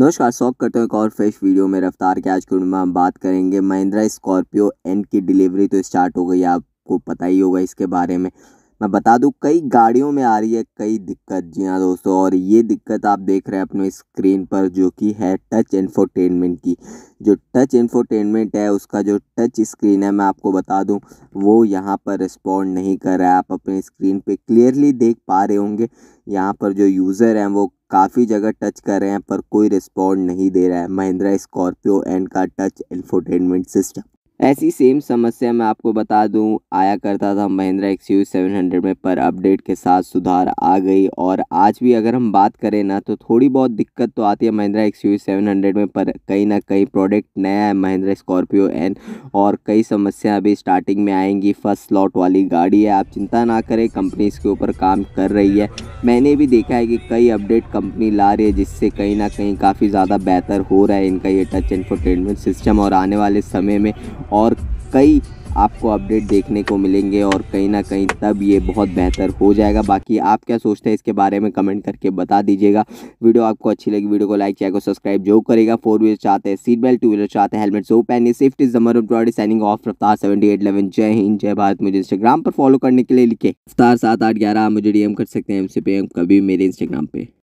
नमस्कार शौक करते हैं एक और फ्रेश वीडियो में रफ्तार के आज के में हम बात करेंगे महिंद्रा स्कॉर्पियो एन की डिलीवरी तो स्टार्ट हो गई आपको पता ही होगा इसके बारे में मैं बता दूं कई गाड़ियों में आ रही है कई दिक्कत जी हाँ दोस्तों और ये दिक्कत आप देख रहे हैं अपने स्क्रीन पर जो कि है टच इन्फोटेनमेंट की जो टच इन्फोटेनमेंट है उसका जो टच स्क्रीन है मैं आपको बता दूं वो यहाँ पर रिस्पॉन्ड नहीं कर रहा है आप अपने स्क्रीन पे क्लियरली देख पा रहे होंगे यहाँ पर जो यूज़र हैं वो काफ़ी जगह टच कर रहे हैं पर कोई रिस्पॉन्ड नहीं दे रहा है महिंद्रा स्कॉर्पियो एंड का टच इन्फोटेनमेंट सिस्टम ऐसी सेम समस्या मैं आपको बता दूं आया करता था महिंद्रा सेवन हंड्रेड में पर अपडेट के साथ सुधार आ गई और आज भी अगर हम बात करें ना तो थोड़ी बहुत दिक्कत तो आती है महिंद्रा सेवन हंड्रेड में पर कहीं ना कहीं प्रोडक्ट नया है महिंद्रा स्कॉर्पियो एन और कई समस्या अभी स्टार्टिंग में आएंगी फर्स्ट स्लॉट वाली गाड़ी है आप चिंता ना करें कंपनी इसके ऊपर काम कर रही है मैंने भी देखा है कि कई अपडेट कंपनी ला रही है जिससे कहीं ना कहीं काफ़ी ज़्यादा बेहतर हो रहा है इनका ये टच इन्फोटेनमेंट सिस्टम और आने वाले समय में और कई आपको अपडेट देखने को मिलेंगे और कहीं ना कहीं तब ये बहुत बेहतर हो जाएगा बाकी आप क्या सोचते हैं इसके बारे में कमेंट करके बता दीजिएगा वीडियो आपको अच्छी लगी वीडियो को लाइक चाहे को सब्सक्राइब जो करेगा फोर व्हीलर चाहते हैं सीट बेल्ट टू व्हीलर चाहते हैं हेलमेट सो पहनिए सेफ्टी जमर ऑफ साइनिंग ऑफ रफ्तार सेवेंटी एट इलेवन जय हिंद जय भारत मुझे इंस्टाग्राम पर फॉलो करने के लिए लिखे रफ्तार सात आठ ग्यारह मुझे डी कर सकते हैं एम से पे कभी मेरे इंस्टाग्राम पे